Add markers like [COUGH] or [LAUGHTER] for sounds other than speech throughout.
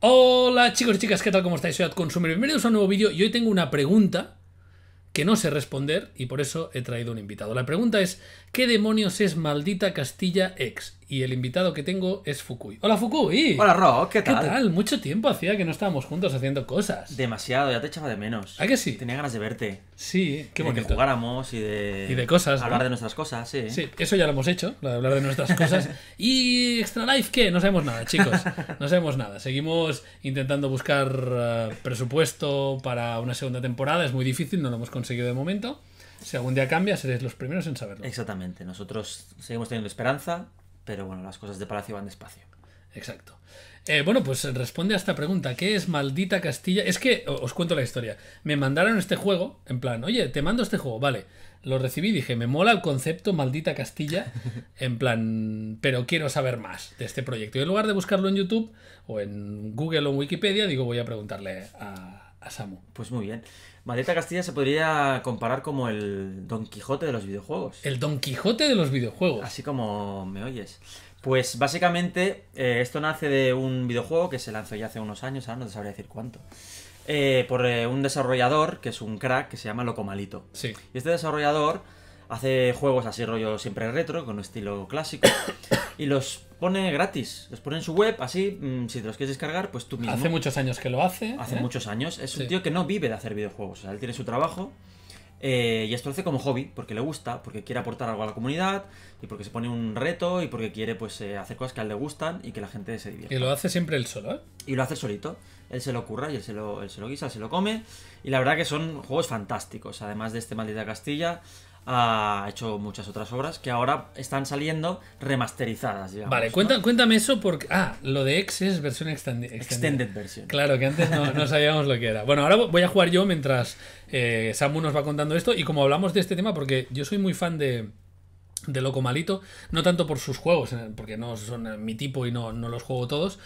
Hola chicos y chicas, ¿qué tal? ¿Cómo estáis? Soy Adconsumer. Bienvenidos a un nuevo vídeo y hoy tengo una pregunta que no sé responder y por eso he traído un invitado. La pregunta es, ¿qué demonios es maldita Castilla X? y el invitado que tengo es Fukui. Hola Fukui. Hola Rock, ¿qué tal? ¿Qué tal? Mucho tiempo hacía que no estábamos juntos haciendo cosas. Demasiado, ya te echaba de menos. ¿A que sí? Tenía ganas de verte. Sí, qué bonito. que jugáramos y de... Y de cosas. Hablar de nuestras cosas, sí. Sí, eso ya lo hemos hecho, lo de hablar de nuestras cosas. [LAUGHS] ¿Y Extra Life qué? No sabemos nada, chicos. No sabemos nada. Seguimos intentando buscar eh, presupuesto para una segunda temporada. Es muy difícil, no lo hemos conseguido de momento. Si algún día cambia, seréis los primeros en saberlo. Exactamente. Nosotros seguimos teniendo esperanza pero bueno, las cosas de Palacio van despacio. Exacto. Eh, bueno, pues eh, responde a esta pregunta. ¿Qué es Maldita Castilla? Es que os cuento la historia. Me mandaron este juego, en plan, oye, te mando este juego, vale. Lo recibí, dije, me mola el concepto Maldita Castilla, [LAUGHS] en plan, pero quiero saber más de este proyecto. Y en lugar de buscarlo en YouTube o en Google o en Wikipedia, digo, voy a preguntarle a, pues muy bien. Maldita Castilla se podría comparar como el Don Quijote de los videojuegos. El Don Quijote de los videojuegos. Así como me oyes. Pues básicamente eh, esto nace de un videojuego que se lanzó ya hace unos años, ahora no te sabría decir cuánto. Eh, por eh, un desarrollador que es un crack que se llama Locomalito. Sí. Y este desarrollador hace juegos así rollo siempre retro, con estilo clásico, y los pone gratis, los pone en su web, así, mm, si te los quieres descargar, pues tú mismo. Hace muchos años que lo hace. Hace ¿eh? muchos años, es un tío que no vive de hacer videojuegos, o sea, él tiene su trabajo. Eh, y esto lo hace como hobby, porque le gusta, porque quiere aportar algo a la comunidad, y porque se pone un reto, y porque quiere pues eh, hacer cosas que a él le gustan y que la gente se divierta. Y lo hace siempre él solo, ¿eh? Y lo hace solito. Él se lo curra y él se lo, él se lo guisa, él se lo come. Y la verdad que son juegos fantásticos. Además de este Maldita Castilla, ha hecho muchas otras obras que ahora están saliendo remasterizadas. vale, cuéntame, eso porque... Ah, lo de X es versión extended. Extended version. Claro, que antes no, sabíamos lo que era. Bueno, ahora voy a jugar yo mientras eh, Samu nos va contando esto y como hablamos de este tema, porque yo soy muy fan de, Loco Malito, no tanto por sus juegos, porque no son eh, mi tipo y no, no los juego todos,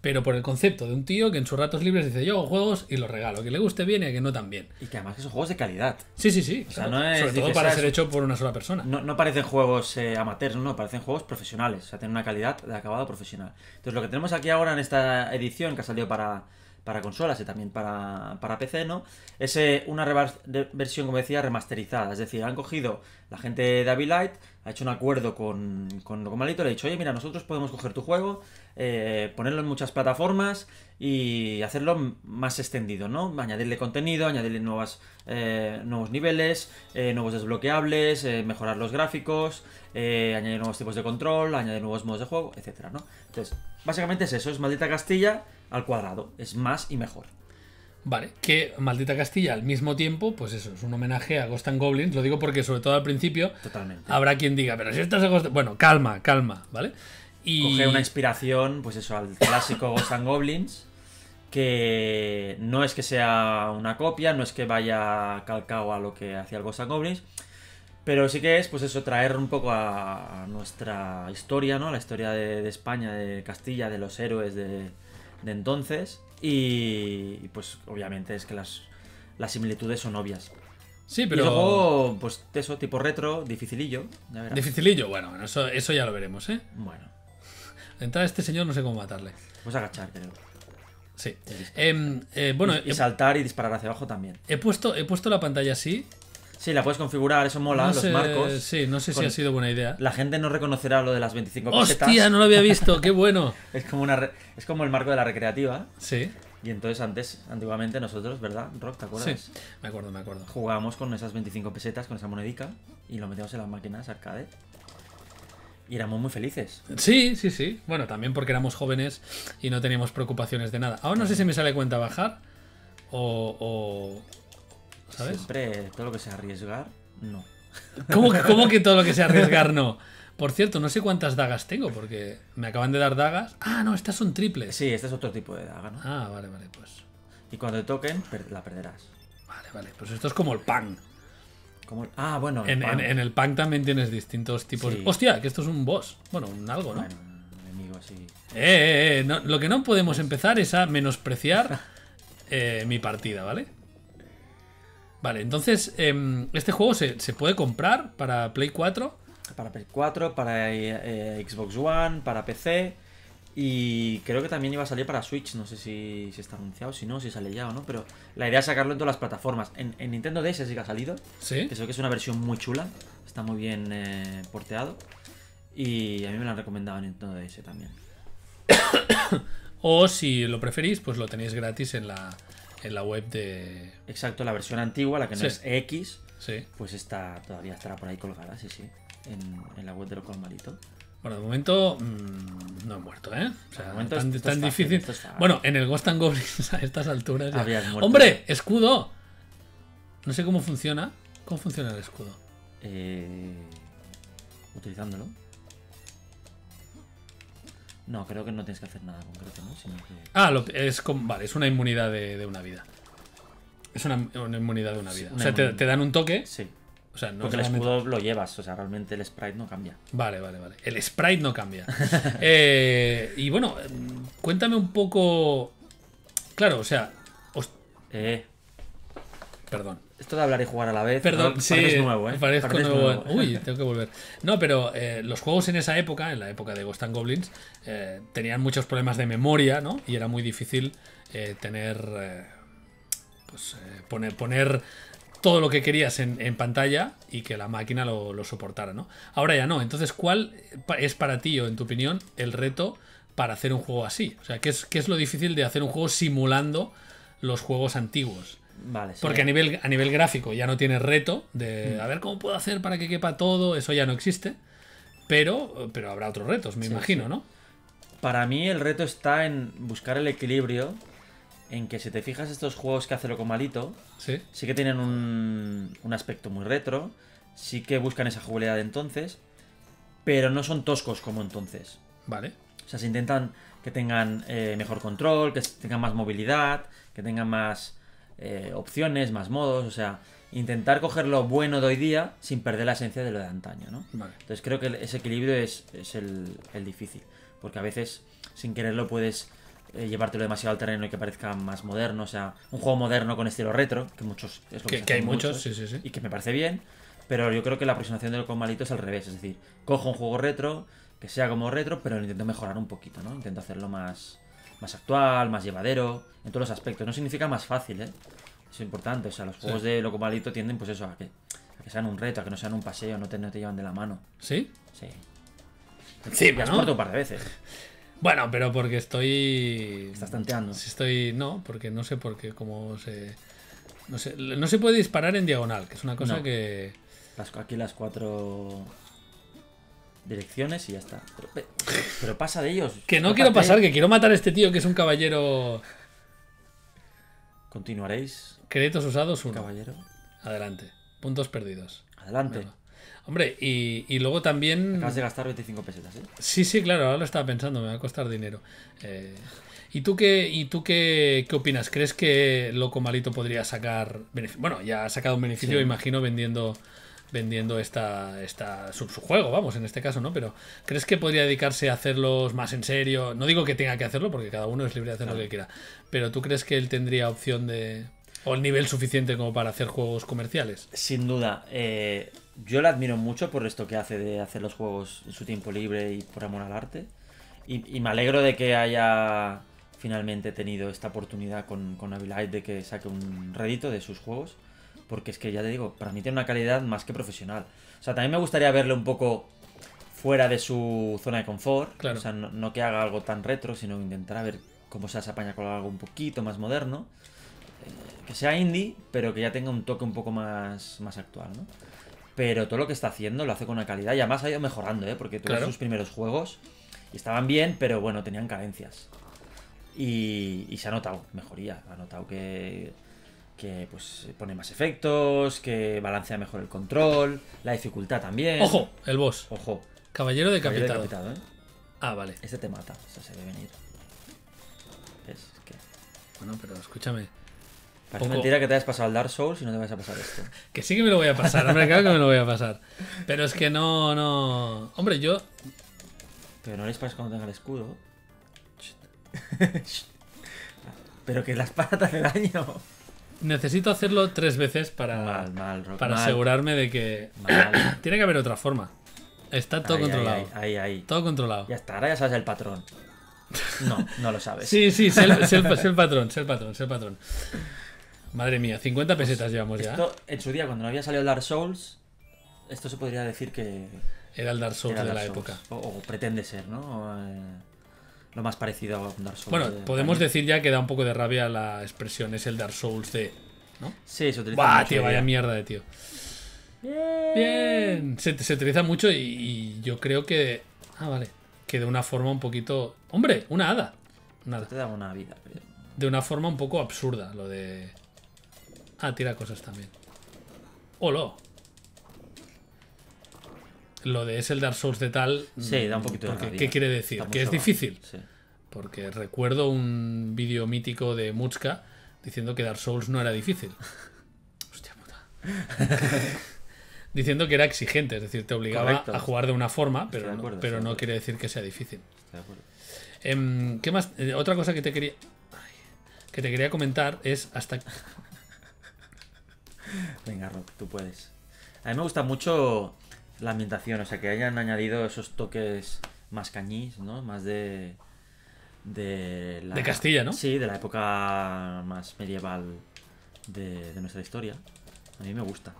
pero por el concepto de un tío que en sus ratos libres dice yo hago juegos y los regalo, que le guste bien y a que no también. Y que además que son juegos de calidad. Sí, sí, sí. no es, Sobre todo para ser hecho por una sola persona. No, parecen juegos eh, amateurs, no, parecen juegos profesionales. O sea, tienen una calidad de acabado profesional. Entonces lo que tenemos aquí ahora en esta edición que ha salido para, para consolas y también para, para PC, ¿no? Es eh, una versión, como decía, remasterizada. Es decir, han cogido la gente de Light ha hecho un acuerdo con, con Locomalito, le ha dicho, oye, mira, nosotros podemos coger tu juego, eh, ponerlo en muchas plataformas y hacerlo más extendido, ¿no? Añadirle contenido, añadirle nuevas, eh, nuevos niveles, eh, nuevos desbloqueables, mejorar los gráficos, añadir nuevos tipos de control, añadir nuevos modos de juego, etcétera, ¿no? Entonces, básicamente es eso, es Maldita Castilla al cuadrado, es más y mejor. Vale, que Maldita Castilla al mismo tiempo, pues eso, es un homenaje a Ghost and Goblins. Lo digo porque, sobre todo al principio, habrá quien diga, pero si estás Bueno, calma, calma, ¿vale? Y... Coge una inspiración, pues eso, al clásico [COUGHS] Ghost and Goblins, que no es que sea una copia, no es que vaya calcado a lo que hacía el Ghost Goblins, pero sí que es, pues eso, traer un poco a, nuestra historia, ¿no? La historia de, España, de Castilla, de los héroes de entonces y, pues obviamente es que las, similitudes son obvias. Sí, pero. Y luego, pues eso, tipo retro, dificilillo. Dificilillo, bueno, eso, eso ya lo veremos, ¿eh? Bueno. De entrada, este señor no sé cómo matarle. Pues agachar, creo. Sí. Em, eh, bueno, y, saltar y disparar hacia abajo también. He puesto, he puesto la pantalla así Sí, la puedes configurar, eso mola, los marcos. Sí, no sé si ha sido buena idea. La gente no reconocerá lo de las 25 ¡Hostia, no lo había visto! ¡Qué bueno! [LAUGHS] es, como una es como el marco de la recreativa. Sí. Y entonces antes, antiguamente nosotros, ¿verdad, Rock? ¿Te acuerdas? Sí, me acuerdo, me acuerdo. Jugábamos con esas 25 pesetas, con esa monedica, y lo metíamos en las máquinas arcade. Y éramos muy felices. Sí, sí, sí. Bueno, también porque éramos jóvenes y no teníamos preocupaciones de nada. Ahora no sé si me sale cuenta bajar o ¿sabes? Siempre todo lo que sea arriesgar, no. [LAUGHS] ¿Cómo, que todo lo que sea arriesgar, no? Por cierto, no sé cuántas dagas tengo, porque me acaban de dar dagas. Ah, no, estas son triples. Sí, este es otro tipo de daga, ¿no? Ah, vale, vale, pues. Y cuando te toquen, la perderás. Vale, vale, pues esto es como el pan. Como Ah, bueno. en, el pan también tienes distintos tipos. Sí. Hostia, que esto es un boss. Bueno, un algo, ¿no? un enemigo así. Eh, eh, eh. lo que no podemos empezar es a menospreciar [LAUGHS] eh, mi partida, ¿vale? Vale, entonces, em, ¿este juego se, puede comprar para Play 4? Para Play 4, para eh, Xbox One, para PC. Y creo que también iba a salir para Switch. No sé si, está anunciado, si no, si sale ya o no. Pero la idea es sacarlo en todas las plataformas. En, Nintendo DS sí que ha salido. Sí. Eso que es una versión muy chula. Está muy bien eh, porteado. Y a mí me lo han recomendado en Nintendo DS también. [COUGHS] o si lo preferís, pues lo tenéis gratis en la, en la web de. Exacto, la versión antigua, la que no es X, pues está, todavía estará por ahí colgada, sí, sí, en, la web de Local Malito. Bueno, de momento mm, no he muerto, ¿eh? O sea, tan, tan difícil. Bueno, en el Ghost and Goblins [LAUGHS] a estas alturas. ¡Hombre! ¡Escudo! No sé cómo funciona. ¿Cómo funciona el escudo? Eh, utilizándolo. No, creo que no tienes que hacer nada concreto, ¿no? que... Ah, es como vale, es una inmunidad de, una vida. Es una, inmunidad de una vida. o sea, te, dan un toque. Sí. O sea, no Porque el escudo lo llevas, o sea, realmente el sprite no cambia. Vale, vale, vale. El sprite no cambia. [LAUGHS] eh, y bueno, em, cuéntame un poco. Claro, o sea. Eh. Perdón. Esto de hablar y jugar a la vez. Perdón, ¿no? nuevo, ¿eh? Uy, tengo que volver. No, pero eh, los juegos en esa época, en la época de Ghost and Goblins, eh, tenían muchos problemas de memoria, ¿no? Y era muy difícil eh, tener. pues poner, poner todo lo que querías en, pantalla y que la máquina lo, soportara, ¿no? Ahora ya no. Entonces, ¿cuál es para ti o en tu opinión el reto para hacer un juego así? O sea, qué es lo difícil de hacer un juego simulando los juegos antiguos? Porque a nivel, a nivel gráfico ya no tiene reto de mm. a ver cómo puedo hacer para que quepa todo, eso ya no existe. Pero, pero habrá otros retos, me imagino, ¿no? Para mí el reto está en buscar el equilibrio en que si te fijas estos juegos que hace Locomalito, sí, sí que tienen un, un aspecto muy retro, sí que buscan esa jugabilidad de entonces, pero no son toscos como entonces. Vale. O sea, se intentan que tengan eh, mejor control, que tengan más movilidad, que tengan más eh, opciones, más modos, o sea, intentar coger lo bueno de hoy día sin perder la esencia de lo de antaño, ¿no? Entonces creo que ese equilibrio es, el, difícil, porque a veces sin quererlo puedes eh, llevártelo demasiado al terreno y que parezca más moderno, o sea, un juego moderno con estilo retro, que muchos es lo que, hay muchos, sí, sí, sí. Y que me parece bien, pero yo creo que la aproximación de lo con malito es al revés, es decir, cojo un juego retro, que sea como retro, pero lo intento mejorar un poquito, ¿no? Intento hacerlo más más actual, más llevadero, en todos los aspectos. No significa más fácil, ¿eh? es importante. O sea, los juegos de loco maldito tienden, pues eso, a que, sean un reto, a que no sean un paseo, no te, te llevan de la mano. ¿Sí? Sí. Sí, me has muerto un par de veces. [LAUGHS] Bueno, pero porque estoy. Estás tanteando. estoy. No, porque no sé por qué, cómo se. No, sé, no se puede disparar en diagonal, que es una cosa que. aquí las cuatro direcciones y ya está. Pero, pasa de ellos. Que no quiero pasar, que quiero matar a este tío que es un caballero. Continuaréis. Créditos usados, uno. Caballero. Adelante. Puntos perdidos. Adelante. Hombre, y, luego también. Acabas de gastar 25 pesetas, ¿eh? Sí, sí, claro, ahora lo estaba pensando, me va a costar dinero. Eh, ¿Y tú, qué, y tú qué, opinas? ¿Crees que Loco Malito podría sacar Bueno, ya ha sacado un beneficio, imagino, vendiendo vendiendo esta, esta su, juego, vamos, en este caso, ¿no? Pero ¿crees que podría dedicarse a hacerlos más en serio? No digo que tenga que hacerlo, porque cada uno es libre de hacer lo que quiera, pero ¿tú crees que él tendría opción de... o el nivel suficiente como para hacer juegos comerciales? Sin duda, eh, yo lo admiro mucho por esto que hace de hacer los juegos en su tiempo libre y por amor al arte, y, me alegro de que haya finalmente tenido esta oportunidad con, con de que saque un redito de sus juegos. Porque es que ya te digo, para mí tiene una calidad más que profesional. O sea, también me gustaría verle un poco fuera de su zona de confort. O sea, no, que haga algo tan retro, sino intentar a ver cómo se hace apaña con algo un poquito más moderno. Eh, que sea indie, pero que ya tenga un toque un poco más, más actual, ¿no? Pero todo lo que está haciendo lo hace con una calidad. Y además ha ido mejorando, ¿eh? Porque todos sus primeros juegos y estaban bien, pero bueno, tenían carencias. Y, y se ha notado mejoría. Ha notado que que pues pone más efectos, que balancea mejor el control, la dificultad también. Ojo, el boss. Ojo. Caballero de Caballero ¿eh? Ah, vale. Este te mata, o sea, se debe venir. Bueno, pero escúchame. Parece mentira que te hayas pasado el Dark Souls y no te vayas a pasar esto. [LAUGHS] que sí que me lo voy a pasar, hombre, claro que me lo voy a pasar. Pero es que no, no. Hombre, yo. Pero no le disparas cuando tenga el escudo. [LAUGHS] pero que las espada del año. daño. Necesito hacerlo tres veces para, para asegurarme de que. [COUGHS] Tiene que haber otra forma. Está todo controlado. Ahí, ahí, todo controlado. Ya está, ahora ya sabes el patrón. No, no lo sabes. sí, sí, sé el, [LAUGHS] patrón, sé el patrón, sé el patrón. Madre mía, 50 pues pesetas llevamos ya. ¿eh? en su día, cuando no había salido el Dark Souls, esto se podría decir que. Era el Dark Souls de la época. O, pretende ser, ¿no? Eh, lo más parecido a Dark Souls. Bueno, podemos decir ya que da un poco de rabia la expresión, es el Dark Souls de. ¿no? Sí, se utiliza. Bah, tío, vaya mierda de tío. Bien. Se, utiliza mucho y, yo creo que. Ah, vale. Que de una forma un poquito. ¡Hombre! ¡Una hada! Una Te da una vida. De una forma un poco absurda, lo de. Ah, tira cosas también. ¡Holo! lo de es el Dark Souls de tal. Sí, da un poquito de ¿Qué quiere decir? que es difícil. Sí. Porque recuerdo un vídeo mítico de Muchka diciendo que Dark Souls no era difícil. [LAUGHS] Hostia puta. [LAUGHS] diciendo que era exigente, es decir, te obligaba a jugar de una forma, pero, no, pero no quiere decir que sea difícil. De em, ¿Qué más? Eh, otra cosa que te quería. que te quería comentar es hasta. [LAUGHS] Venga, Rob, tú puedes. A mí me gusta mucho la ambientación, o sea, que hayan añadido esos toques más cañís, ¿no? Más de... De, de Castilla, ¿no? Sí, de la época más medieval de, de nuestra historia. A mí me gusta.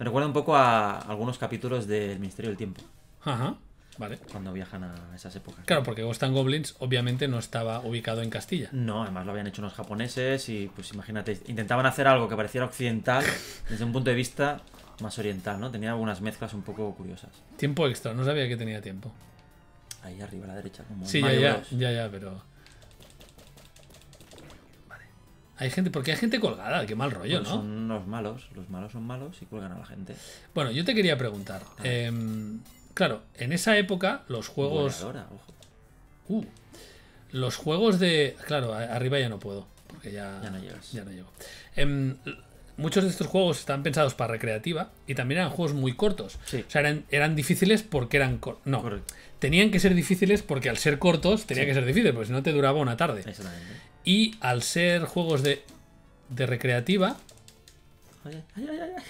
Me recuerda un poco a algunos capítulos del Ministerio del Tiempo. Ajá. Vale. Cuando viajan a esas épocas. Claro, porque Ghost and Goblins obviamente no estaba ubicado en Castilla. No, además lo habían hecho unos japoneses y pues imagínate, intentaban hacer algo que pareciera occidental [LAUGHS] desde un punto de vista más oriental, ¿no? Tenía algunas mezclas un poco curiosas. Tiempo extra, no sabía que tenía tiempo. Ahí arriba a la derecha, como Sí, ya, ya, ya, pero. Vale. Hay gente, porque hay gente colgada, qué mal rollo, ¿no? Son los malos, los malos son malos y cuelgan a la gente. Bueno, yo te quería preguntar. Em, claro, en esa época los juegos. ojo. Uh, los juegos de. Claro, arriba ya no puedo. Porque ya. Ya no Ya no llego. Em, muchos de estos juegos están pensados para recreativa y también eran juegos muy cortos. O sea, eran, difíciles porque eran cortos. No, tenían que ser difíciles porque al ser cortos tenía que ser difícil, porque si no te duraba una tarde. Y al ser juegos de, de recreativa... Ay, ay, ay,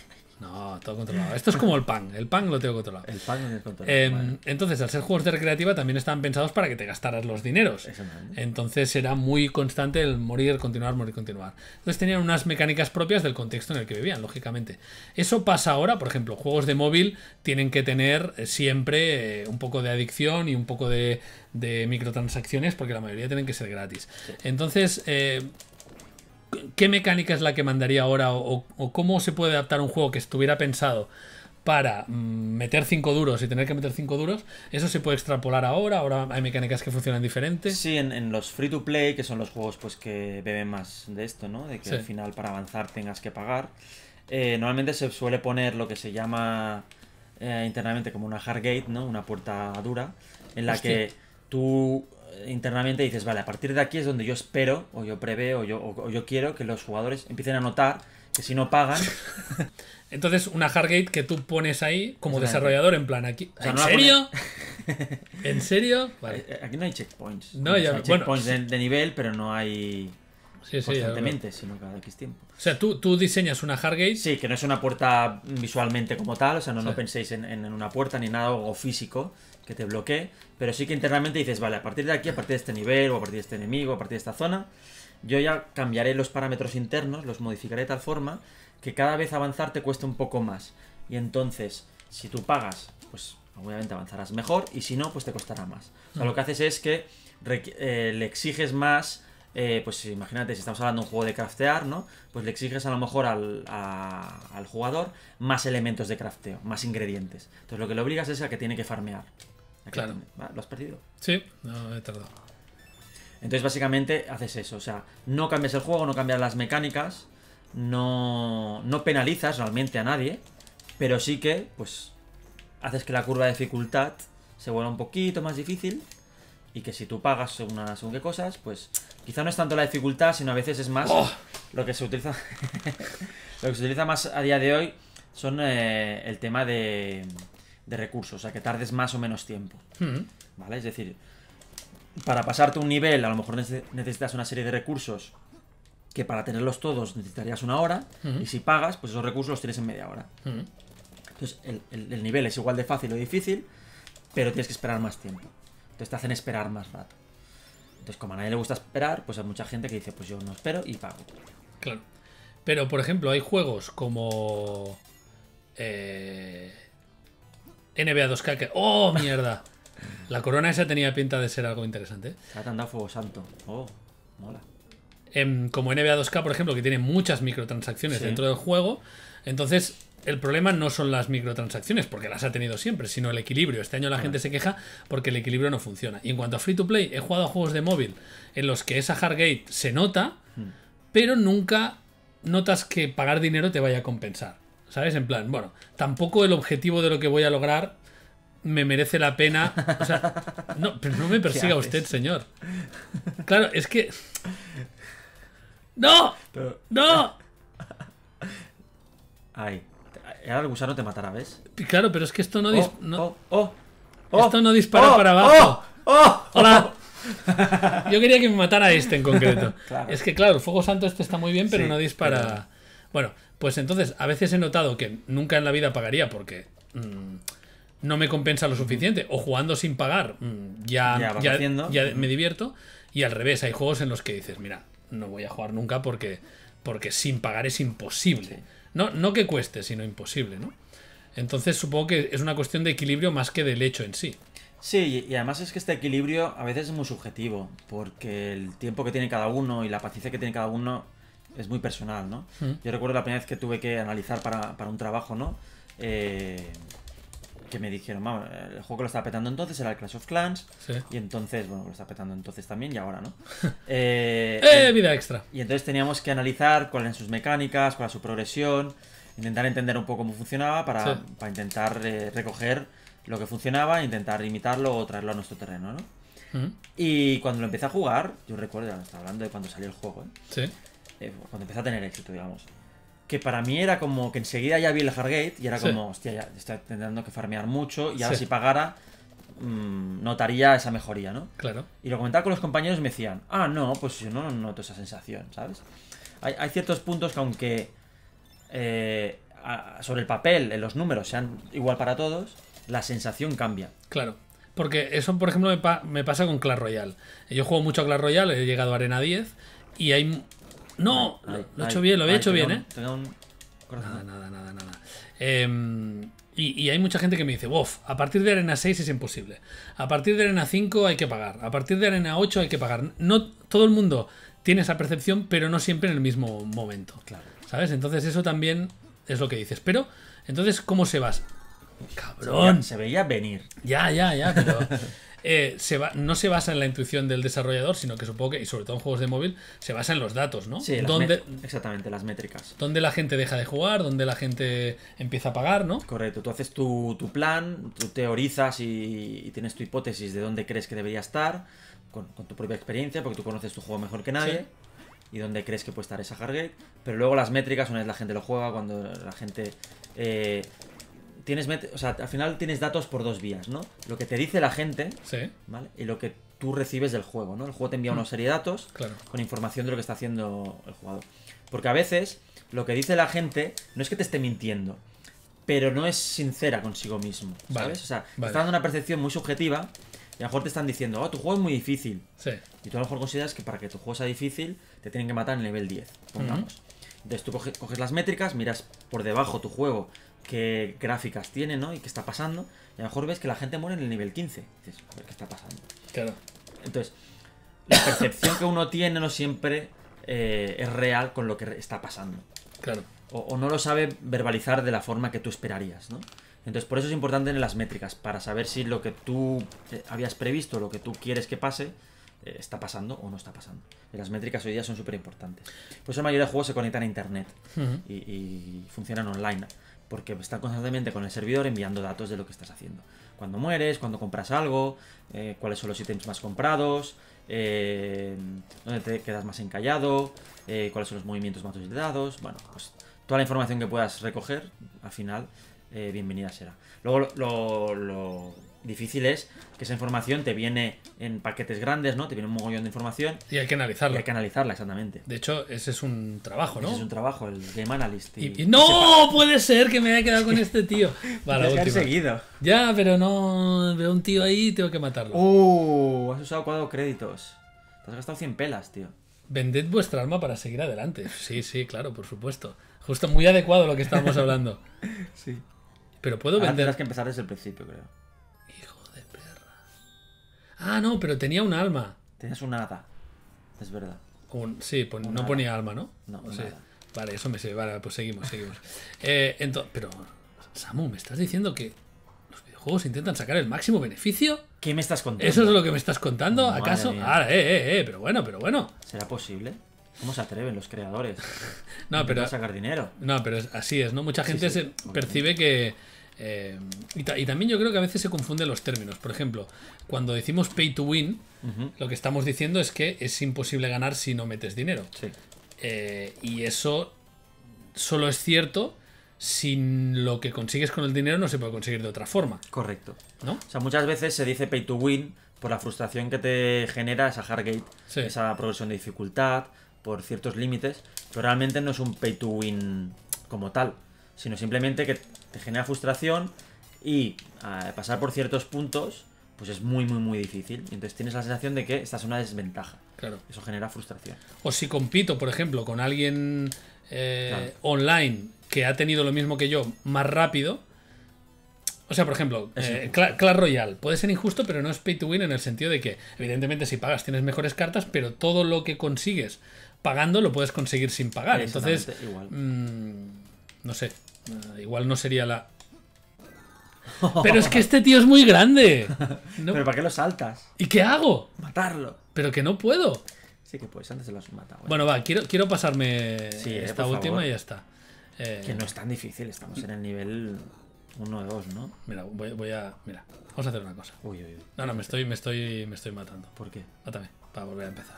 no, todo controlado. Esto es como el pan. El pan lo tengo controlado. El pan lo controlado. Eh, entonces, al ser juegos de recreativa, también estaban pensados para que te gastaras los dineros. Entonces, era muy constante el morir, continuar, morir, continuar. Entonces, tenían unas mecánicas propias del contexto en el que vivían, lógicamente. Eso pasa ahora, por ejemplo, juegos de móvil tienen que tener eh, siempre eh, un poco de adicción y un poco de, microtransacciones, porque la mayoría tienen que ser gratis. Entonces, ¿Qué mecánica es la que mandaría ahora? O, cómo se puede adaptar un juego que estuviera pensado para mm, meter 5 duros y tener que meter 5 duros? ¿Eso se puede extrapolar ahora? ¿Ahora hay mecánicas que funcionan diferentes? Sí, en, los free to play, que son los juegos pues que beben más de esto, ¿no? De que al final para avanzar tengas que pagar. Eh, normalmente se suele poner lo que se llama eh, internamente como una hard gate, ¿no? Una puerta dura, en la que tú internamente dices, vale, a partir de aquí es donde yo espero, o yo preveo, o yo, o, yo quiero que los jugadores empiecen a notar que si no pagan. [LAUGHS] Entonces, una hardgate que tú pones ahí como desarrollador, en plan, aquí. [LAUGHS] ¿En, serio? ¿En serio? Eh, aquí no hay checkpoints. No, hay checkpoints de, nivel, pero no hay. constantemente, sino cada X tiempo. O sea, ¿tú, tú diseñas una hardgate. Sí, que no es una puerta visualmente como tal, o sea, no, penséis en, una puerta ni nada algo físico, que te bloquee, pero sí que internamente dices, vale, a partir de aquí, a partir de este nivel, o a partir de este enemigo, a partir de esta zona, yo ya cambiaré los parámetros internos, los modificaré de tal forma que cada vez avanzar te cueste un poco más. Y entonces, si tú pagas, pues obviamente avanzarás mejor, y si no, pues te costará más. O sea, lo que haces es que eh, le exiges más eh, pues imagínate, si estamos hablando de un juego de craftear, ¿no? Pues le exiges a lo mejor al, al jugador más elementos de crafteo, más ingredientes. Entonces lo que le obligas es a que tiene que farmear. Claro. Ah, ¿Lo has perdido? Sí, no he tardado. Entonces, básicamente, haces eso. O sea, no cambias el juego, no cambias las mecánicas, no, no penalizas realmente a nadie, pero sí que, pues, haces que la curva de dificultad se vuelva un poquito más difícil y que si tú pagas una, según qué cosas, pues quizá no es tanto la dificultad, sino a veces es más ¡Oh! lo que se utiliza [LAUGHS] lo que se utiliza más a día de hoy son eh, el tema de de recursos, o sea, que tardes más o menos tiempo. Hmm. ¿Vale? Es decir, para pasarte un nivel, a lo mejor necesitas una serie de recursos que para tenerlos todos necesitarías una hora, hmm. y si pagas, pues esos recursos los tienes en media hora. Hmm. Entonces, el, nivel es igual de fácil o difícil, pero tienes que esperar más tiempo. Entonces te hacen esperar más rato. Entonces, como a nadie le gusta esperar, pues hay mucha gente que dice, pues yo no espero y pago. Claro. Pero, por ejemplo, hay juegos como... Eh NBA 2K. Que... ¡Oh, mierda! La corona esa tenía pinta de ser algo interesante. Se ha fuego santo. Oh, mola. Em, como NBA 2K, por ejemplo, que tiene muchas microtransacciones dentro del juego. Entonces, el problema no son las microtransacciones, porque las ha tenido siempre, sino el equilibrio. Este año la gente se queja porque el equilibrio no funciona. Y en cuanto a free to play, he jugado a juegos de móvil en los que esa hardgate se nota, hmm. pero nunca notas que pagar dinero te vaya a compensar. ¿Sabes? En plan, bueno, tampoco el objetivo de lo que voy a lograr me merece la pena. O sea, no, pero no me [LAUGHS] persiga usted, señor. Claro, es que. ¡No! ¡No! [LAUGHS] Ay, ahora el gusano te matará, ¿ves? Claro, pero es que esto no. Oh, no... Oh oh, oh, oh, esto no dispara oh, para abajo. ¡Hola! [LAUGHS] Yo quería que me matara este en concreto. Es que, claro, el fuego santo este está muy bien, pero no dispara. Bueno, pues entonces a veces he notado que nunca en la vida pagaría porque mm, no me compensa lo suficiente. O jugando sin pagar, mm, ya, me divierto. Y al revés, hay juegos en los que dices, mira, no voy a jugar nunca porque, porque sin pagar es imposible. No, no que cueste, sino imposible, ¿no? Entonces supongo que es una cuestión de equilibrio más que del hecho en sí. Sí, y además es que este equilibrio a veces es muy subjetivo, porque el tiempo que tiene cada uno y la paciencia que tiene cada uno es muy personal, ¿no? Mm. Yo recuerdo la primera vez que tuve que analizar para, un trabajo, ¿no? Eh, que me dijeron, vamos, el juego que lo estaba petando entonces era el Clash of Clans. Sí. Y entonces, bueno, lo está petando entonces también y ahora, ¿no? [LAUGHS] eh, eh vida extra! Y entonces teníamos que analizar cuáles eran sus mecánicas, cuál era su progresión, intentar entender un poco cómo funcionaba para, intentar eh, recoger lo que funcionaba, e intentar imitarlo o traerlo a nuestro terreno, ¿no? Mm. Y cuando lo empecé a jugar, yo recuerdo, estaba hablando de cuando salió el juego, ¿eh? Sí. Eh, cuando empecé a tener éxito, digamos. Que para mí era como que enseguida ya vi el Hargate y era como, hostia, ya estoy tendiendo que farmear mucho y ahora si pagara mm, notaría esa mejoría, ¿no? Claro. Y lo comentaba con los compañeros y me decían, ah, no, pues yo no noto esa sensación, ¿sabes? Hay, ciertos puntos que aunque eh, sobre el papel, en los números sean igual para todos, la sensación cambia. Claro. Porque eso, por ejemplo, me, me, pasa con Clash Royale. Yo juego mucho a Clash Royale, he llegado a Arena 10 y hay no, lo, he hecho bien, lo había hecho bien, ¿eh? Nada, nada, nada, nada. Em, y, hay mucha gente que me dice, bof, a partir de arena 6 es imposible. A partir de arena 5 hay que pagar. A partir de arena 8 hay que pagar. No todo el mundo tiene esa percepción, pero no siempre en el mismo momento. Claro. ¿Sabes? Entonces eso también es lo que dices. Pero, entonces, ¿cómo se vas, Cabrón. Se veía, se veía venir. Ya, ya, ya, pero... [LAUGHS] Eh, se va, no se basa en la intuición del desarrollador, sino que supongo que, y sobre todo en juegos de móvil, se basa en los datos, ¿no? Sí, exactamente, las métricas. Donde la gente deja de jugar, donde la gente empieza a pagar, ¿no? Correcto, tú haces tu, tu plan, tú teorizas y, tienes tu hipótesis de dónde crees que debería estar, con, tu propia experiencia, porque tú conoces tu juego mejor que nadie. y dónde crees que puede estar esa hardgate. Pero luego las métricas, una vez la gente lo juega, cuando la gente eh, al final tienes datos por dos vías, ¿no? Lo que te dice la gente, Y lo que tú recibes del juego, ¿no? El juego te envía una mm. serie de datos con información de lo que está haciendo el jugador. Porque a veces lo que dice la gente no es que te esté mintiendo, pero no es sincera consigo mismo, ¿sabes? O sea, te está dando una percepción muy subjetiva y a lo mejor te están diciendo, oh, tu juego es muy difícil. Sí. Y tú a lo mejor consideras que para que tu juego sea difícil te tienen que matar en el nivel 10, pongamos. Entonces tú coges las métricas, miras por debajo tu juego qué gráficas tiene, ¿no? Y qué está pasando. Y a lo mejor ves que la gente muere en el nivel 15. a ver qué está pasando. Claro. Entonces, la percepción que uno tiene no siempre eh, es real con lo que está pasando. Claro. O, no lo sabe verbalizar de la forma que tú esperarías, ¿no? Entonces, por eso es importante en las métricas, para saber si lo que tú eh, habías previsto, lo que tú quieres que pase, eh, está pasando o no está pasando. Y las métricas hoy día son súper importantes. Por eso la mayoría de juegos se conectan a Internet y funcionan online porque está constantemente con el servidor enviando datos de lo que estás haciendo. Cuando mueres, cuando compras algo, eh, cuáles son los ítems más comprados, eh, dónde te quedas más encallado, eh, cuáles son los movimientos más utilizados, bueno, pues toda la información que puedas recoger, al final, bienvenida será. Luego lo difícil es que esa información te viene en paquetes grandes, ¿no? Te viene un mogollón de información. Y hay que analizarla. Y hay que analizarla, exactamente. De hecho, ese es un trabajo, ¿no? Ese es un trabajo, el Game Analyst. Y... ¡No! Puede ser que me haya quedado con este tío. [LAUGHS] Vale, seguido. Ya, pero no. Veo un tío ahí y tengo que matarlo. ¡Uh! Has usado cuatro créditos. Te has gastado 100 pelas, tío. Vended vuestra alma para seguir adelante. Sí, sí, claro, por supuesto. Justo muy adecuado lo que estábamos hablando. [LAUGHS] sí. Pero puedo vender. Tendrás que empezar desde el principio, creo. Ah, no, pero tenía un alma. Tenías un hada. Es verdad. sí, pues no ponía alma, ¿no? No, o Vale, eso me sé. Vale, pues seguimos, seguimos. [LAUGHS] Eh, entonces, pero, Samu, ¿me estás diciendo que los videojuegos intentan sacar el máximo beneficio? ¿Qué me estás contando? ¿Eso es lo que me estás contando? ¿Acaso? Ah, eh, eh, eh, pero bueno, pero bueno. ¿Será posible? ¿Cómo se atreven los creadores? [LAUGHS] no, pero. sacar dinero. No, pero así es, ¿no? Mucha gente se percibe que eh, y, también yo creo que a veces se confunden los términos. Por ejemplo, cuando decimos pay to win, lo que estamos diciendo es que es imposible ganar si no metes dinero. Eh, y eso solo es cierto si lo que consigues con el dinero no se puede conseguir de otra forma. Correcto. sea, muchas veces se dice pay to win por la frustración que te genera esa hard gate, esa progresión de dificultad, por ciertos límites, pero realmente no es un pay to win como tal, sino simplemente que te genera frustración y pasar por ciertos puntos pues es muy, muy, muy difícil. Y entonces tienes la sensación de que estás en una desventaja. Claro. Eso genera frustración. O si compito, por ejemplo, con alguien eh, online que ha tenido lo mismo que yo, más rápido. O sea, por ejemplo, eh, Clash Royale puede ser injusto, pero no es pay to win en el sentido de que, evidentemente, si pagas tienes mejores cartas, pero todo lo que consigues pagando lo puedes conseguir sin pagar. Entonces, mm, no sé, igual no sería la... Pero es que este tío es muy grande. [LAUGHS] ¿Pero para qué lo saltas? ¿Y qué hago? Matarlo. Pero que no puedo. Sí que puedes, antes se lo has matado. Bueno, va, quiero, quiero pasarme eh, esta última y ya está. Eh, que no es tan difícil, estamos en el nivel 1 de 2, ¿no? Mira, voy, a... Mira, vamos a hacer una cosa. Uy, uy, No, no, me estoy, me, estoy, me estoy matando. ¿Por qué? Mátame, para volver a empezar.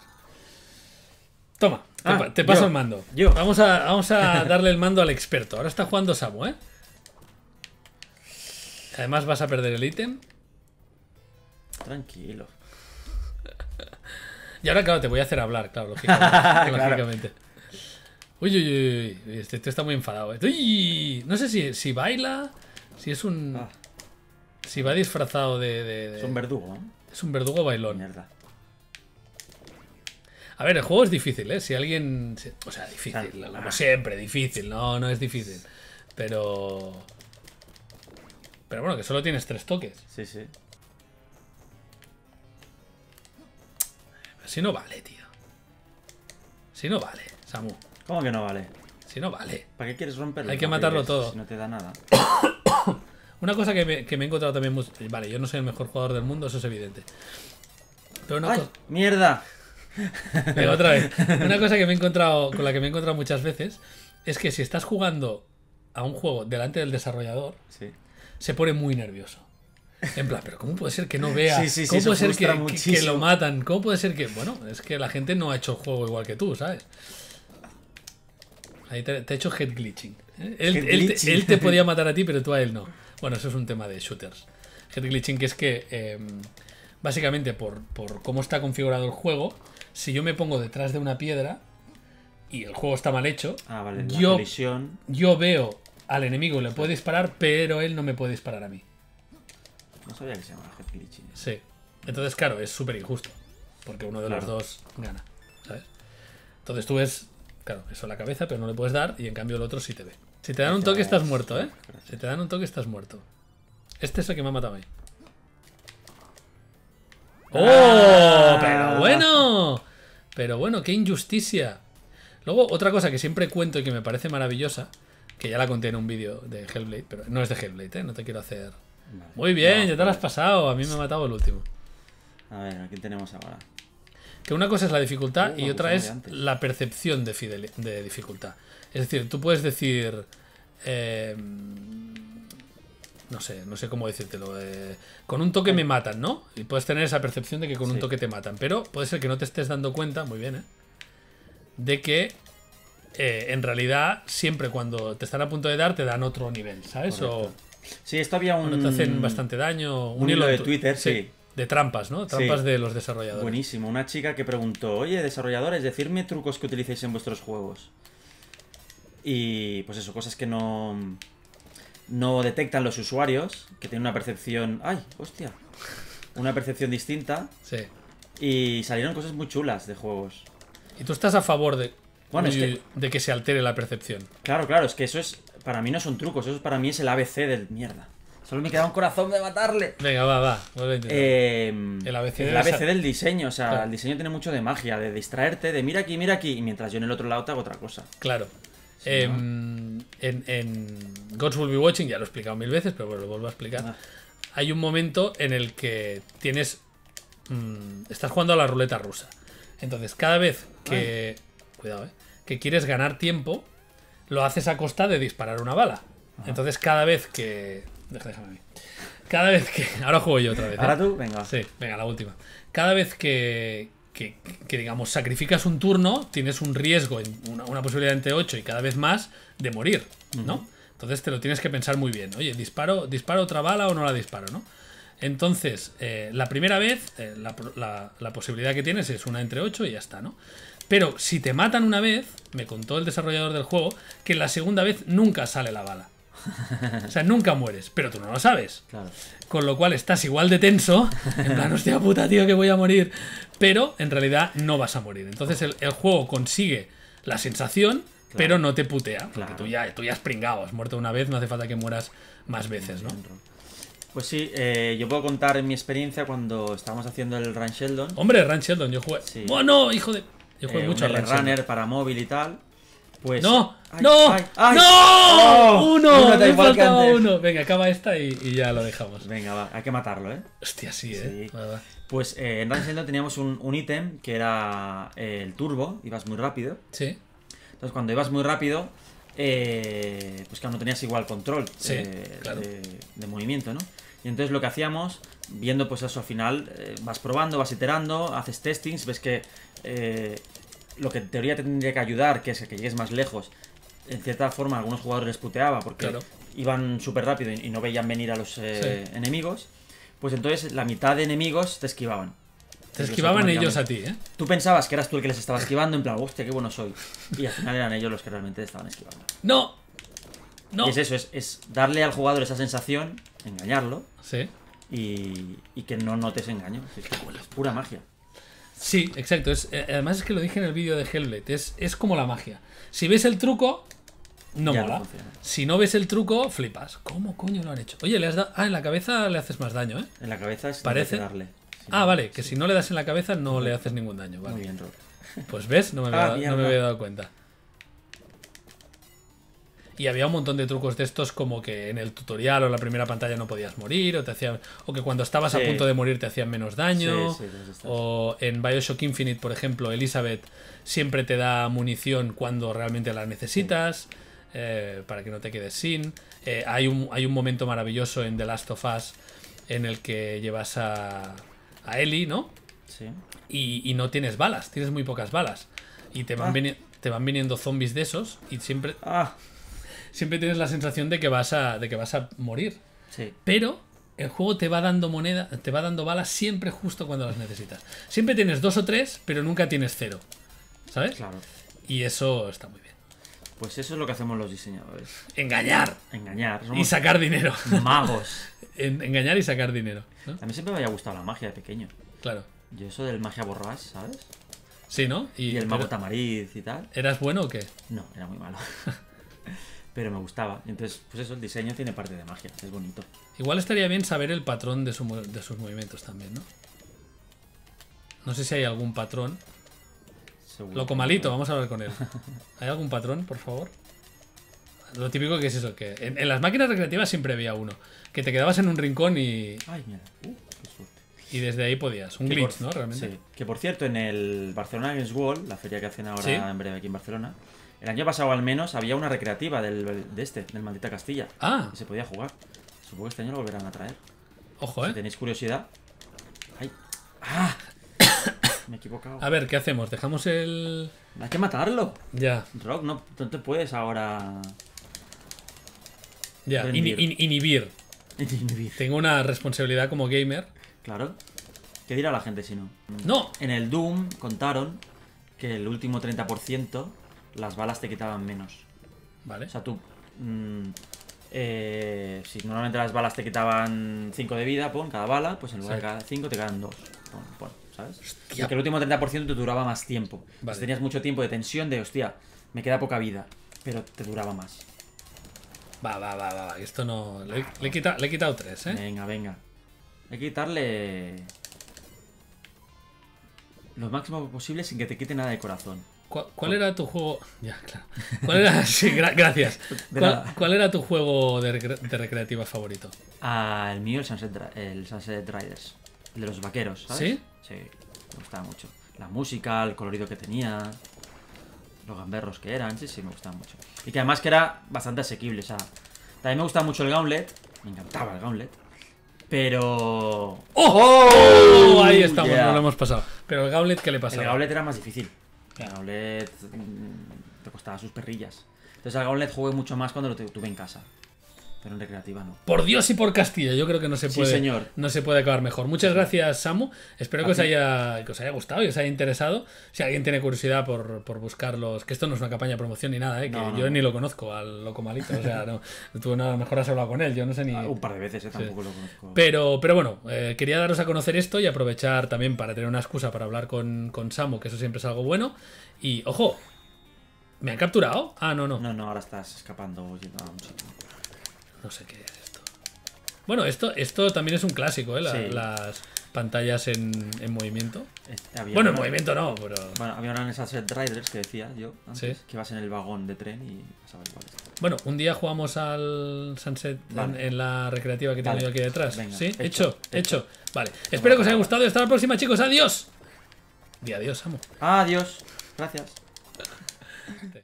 Toma, te, ah, paso el mando. Yo. Vamos, a, vamos a [LAUGHS] darle el mando al experto. Ahora está jugando Samu, ¿eh? Además vas a perder el ítem. Tranquilo. Y ahora, claro, te voy a hacer hablar, claro, lógicamente. [LAUGHS] Uy, uy, uy, este, este, está muy enfadado. ¿eh? Uy, no sé si, baila, si es un... Ah. Si va disfrazado de... de... Es un verdugo, ¿eh? Es un verdugo bailón. Mierda. A ver, el juego es difícil, ¿eh? Si alguien. O sea, difícil, ah, como ah. siempre, difícil, no, no es difícil. Pero. Pero bueno, que solo tienes tres toques. Sí, sí. si no vale, tío. Si no vale, Samu. ¿Cómo que no vale? Si no vale. ¿Para qué quieres romperlo? Hay que matarlo todo. Si no te da nada. [COUGHS] una cosa que me, he encontrado también Vale, yo no soy el mejor jugador del mundo, eso es evidente. Pero no, ¡Mierda! [LAUGHS] otra vez, una cosa que me he encontrado, con la que me he encontrado muchas veces, es que si estás jugando a un juego delante del desarrollador, se pone muy nervioso. En plan, pero ¿cómo puede ser que no vea? Sí, ¿Cómo puede ser que, lo matan? ¿Cómo puede ser que.? Bueno, es que la gente no ha hecho juego igual que tú, ¿sabes? Ahí te, ha hecho head ¿eh? glitching. Él, te podía [LAUGHS] matar a ti, pero tú a él no. Bueno, eso es un tema de shooters. Head glitching, que es que. Em, básicamente, por, por cómo está configurado el juego, si yo me pongo detrás de una piedra y el juego está mal hecho, ah, yo, veo al enemigo y le puedo disparar, pero él no me puede disparar a mí. No sabía que se llamaba Sí. Entonces, claro, es súper injusto. Porque uno de los dos gana. ¿Sabes? Entonces tú ves, claro, eso en la cabeza, pero no le puedes dar. Y en cambio el otro sí te ve. Si te dan un toque, estás muerto, ¿eh? Si te dan un toque, estás muerto. Este es el que me ha matado ahí. ¡Oh! ¡Pero bueno! Pero bueno, qué injusticia. Luego, otra cosa que siempre cuento y que me parece maravillosa, que ya la conté en un vídeo de Hellblade, pero no es de Hellblade, ¿eh? No te quiero hacer... Muy bien, ya te has pasado. A mí me ha matado el último. A ver, ¿a tenemos ahora? Que una cosa es la dificultad uh, y otra es la percepción de, de dificultad. Es decir, tú puedes decir... Eh, no sé, no sé cómo decírtelo. Eh, con un toque me matan, ¿no? Y puedes tener esa percepción de que con un toque te matan. Pero puede ser que no te estés dando cuenta, muy bien, ¿eh? De que eh, en realidad siempre cuando te están a punto de dar te dan otro nivel, ¿sabes? O, sí, esto había un... Te hacen bastante daño. Un, hilo, de Twitter, sí. De trampas, ¿no? Trampas de los desarrolladores. Buenísimo. Una chica que preguntó, oye, desarrolladores, decirme trucos que utilicéis en vuestros juegos. Y pues eso, cosas que no no detectan los usuarios, que tienen una percepción... ¡Ay, hostia! Una percepción distinta. Sí. Y salieron cosas muy chulas de juegos. ¿Y tú estás a favor de, que, de que se altere la percepción? Claro, claro, es que eso es... Para mí no son trucos, eso para mí es el ABC del mierda. Solo me queda un corazón de matarle. Venga, va, va. Em, el ABC, el ABC del diseño. O sea, el diseño tiene mucho de magia, de distraerte, de mira aquí, mira aquí. Y mientras yo en el otro lado te hago otra cosa. Claro. Em, en, Gods Will Be Watching, ya lo he explicado mil veces, pero bueno, lo vuelvo a explicar. Ah. Hay un momento en el que tienes. Mm, estás jugando a la ruleta rusa. Entonces, cada vez que. Cuidado, eh, Que quieres ganar tiempo, lo haces a costa de disparar una bala. Entonces, cada vez que. Déjame a mí. Cada vez que. [LAUGHS] Ahora juego yo otra vez. Ahora eh. tú, venga. Sí, venga, la última. Cada vez que, que, digamos, sacrificas un turno, tienes un riesgo, una, posibilidad entre 8 y cada vez más de morir, ¿no? Entonces te lo tienes que pensar muy bien. Oye, ¿disparo, disparo otra bala o no la disparo, no? Entonces, eh, la primera vez, eh, la, posibilidad que tienes es una entre 8 y ya está, ¿no? Pero si te matan una vez, me contó el desarrollador del juego, que la segunda vez nunca sale la bala. O sea, nunca mueres, pero tú no lo sabes. Con lo cual estás igual de tenso, en plan, [LAUGHS] hostia puta, tío, que voy a morir. Pero en realidad no vas a morir. Entonces el, juego consigue la sensación, pero no te putea. Porque tú, ya, tú ya has pringado, has muerto una vez, no hace falta que mueras más veces, ¿no? Pues sí, eh, yo puedo contar mi experiencia cuando estábamos haciendo el Run Sheldon. Hombre, Run Sheldon, yo jugué. Sí. Bueno, hijo de. Yo jugué eh, mucho Runner para móvil y tal. Pues. ¡No! ¡No! ¡No! ¡Uno! uno. Venga, acaba esta y, ya lo dejamos. Venga, va, hay que matarlo, ¿eh? Hostia, sí, ¿eh? Pues eh, en Dance teníamos un, un ítem que era eh, el turbo, ibas muy rápido. Sí. Entonces, cuando ibas muy rápido, eh, pues que no tenías igual control eh, de, movimiento, ¿no? Y entonces lo que hacíamos, viendo pues eso al final, vas probando, vas iterando, haces testings, ves que lo que en teoría tendría que ayudar, que es que llegues más lejos, en cierta forma algunos jugadores les puteaba porque iban súper rápido y, no veían venir a los eh, enemigos, pues entonces la mitad de enemigos te esquivaban. Te esquivaban ellos a ti, ¿eh? Tú pensabas que eras tú el que les estaba esquivando, en plan, hostia, qué bueno soy. Y al final eran ellos los que realmente estaban esquivando. ¡No! ¡No! es eso, es, darle al jugador esa sensación, engañarlo. Sí. Y, que no te engaño. es pura magia. Sí, exacto. Es, eh, además es que lo dije en el vídeo de Hellblade. Es, es como la magia. Si ves el truco, no mola. si no ves el truco, flipas. ¿Cómo coño lo han hecho? Oye, le has dado. Ah, en la cabeza le haces más daño, ¿eh? En la cabeza es Parece... darle. ah, vale, que si no le das en la cabeza no le haces ningún daño. Vale. Muy bien, Pues ves, me ah, no me había dado cuenta. Y había un montón de trucos de estos como que en el tutorial o en la primera pantalla no podías morir, o te hacían, o que cuando estabas a punto de morir te hacían menos daño. o en Bioshock Infinite, por ejemplo, Elizabeth siempre te da munición cuando realmente la necesitas. Eh, para que no te quedes sin. Eh, hay, un, hay un momento maravilloso en The Last of Us en el que llevas a, a Ellie, ¿no? Sí. Y, no tienes balas, tienes muy pocas balas. Y te van, ah. te van viniendo zombies de esos y siempre... Ah siempre tienes la sensación de que vas a, de que vas a morir. Sí. Pero el juego te va dando moneda, te va dando balas siempre justo cuando las necesitas. Siempre tienes dos o tres, pero nunca tienes cero. ¿Sabes? Claro. Y eso está muy bien. Pues eso es lo que hacemos los diseñadores. Engañar. Engañar. y sacar dinero. Magos. [LAUGHS] engañar y sacar dinero. A mí siempre me había gustado la magia de pequeño. Claro. Yo eso del magia borrás, ¿sabes? Sí, ¿no? y el mago tamariz y tal. ¿Eras bueno o qué? No, era muy malo. [LAUGHS] pero me gustaba. Entonces, pues eso, el diseño tiene parte de magia, es bonito. Igual estaría bien saber el patrón de, de sus movimientos también, ¿no? No sé si hay algún patrón. Seguro Loco malito, vamos a hablar con él. ¿Hay algún patrón, por favor? Lo típico que es eso, que en, las máquinas recreativas siempre había uno, que te quedabas en un rincón y... Ay, mira. Uh, qué suerte. Y desde ahí podías, un glitch, ¿no? Realmente. Sí. Que por cierto, en el Barcelona Games World, la feria que hacen ahora en breve aquí en Barcelona, el año pasado al menos había una recreativa de este, del Maldita Castilla. Ah. Y se podía jugar. Supongo que este año lo volverán a traer. Ojo, eh. Si tenéis curiosidad. Ay. ¡Ah! [COUGHS] Me he equivocado. A ver, ¿qué hacemos? ¿Dejamos el...? Hay que matarlo. Ya. Rock, no, te puedes ahora... Ya, inhibir. inhibir. Tengo una responsabilidad como gamer. Claro. ¿Qué dirá la gente si no? No. En el Doom contaron que el último 30% las balas te quitaban menos. Vale. O sea, tú... Mm, eh, si normalmente las balas te quitaban 5 de vida, pon, cada bala, pues en lugar de cada 5 te quedan 2. Pon, ¿sabes? Porque el último 30% te duraba más tiempo. tenías mucho tiempo de tensión, de hostia, me queda poca vida, pero te duraba más. Va, va, va, va, esto no... Le, he, le he quitado 3, ¿eh? Venga, venga. Hay que quitarle... Lo máximo posible sin que te quite nada de corazón. ¿Cuál, era tu juego? Ya, claro. ¿Cuál era, [LAUGHS] gracias. ¿Cuál, era tu juego de, recreativa favorito? Ah, el mío, el Sunset, el Sunset, Riders. El de los vaqueros, ¿sabes? ¿Sí? Sí, me gustaba mucho. La música, el colorido que tenía, los gamberros que eran, sí, sí, me gustaba mucho. Y que además que era bastante asequible, o sea. También me gustaba mucho el Gauntlet. Me encantaba el Gauntlet. Pero. ¡Oh! ¡Oh! oh ahí estamos, no lo hemos pasado. Pero el Gauntlet, ¿qué le pasa? El Gauntlet era más difícil. El Gauntlet mm, te costaba sus perrillas. Entonces el Gauntlet jugué mucho más cuando lo tuve en casa. Pero en recreativa no. Por Dios y por Castilla, yo creo que no se puede, No se puede acabar mejor. Muchas gracias, Samu. Espero que os, haya, que os, haya, gustado y os haya interesado. Si alguien tiene curiosidad por, buscarlos, que esto no es una campaña de promoción ni nada, ¿eh? que yo ni lo conozco al loco malito. O sea, no, [LAUGHS] tú nada mejor has hablado con él, yo no sé ni. Ah, un par de veces, eh, tampoco lo conozco. Pero, pero bueno, eh, quería daros a conocer esto y aprovechar también para tener una excusa para hablar con, con Samu, que eso siempre es algo bueno. Y ojo, ¿me han capturado? Ah, no, no. No, no, ahora estás escapando a no sé qué es esto. Bueno, esto, esto también es un clásico, ¿eh? Las pantallas en, movimiento. Eh, bueno, en movimiento no, pero. Bueno, había una en esas Riders que decía yo antes, que vas en el vagón de tren y a ver cuál Bueno, un día jugamos al Sunset en, la recreativa que tengo yo aquí detrás. ¿Sí? Hecho, hecho. Vale. Espero que os haya gustado y hasta la próxima, chicos. Adiós. Y adiós, amo. Adiós. Gracias. [LAUGHS]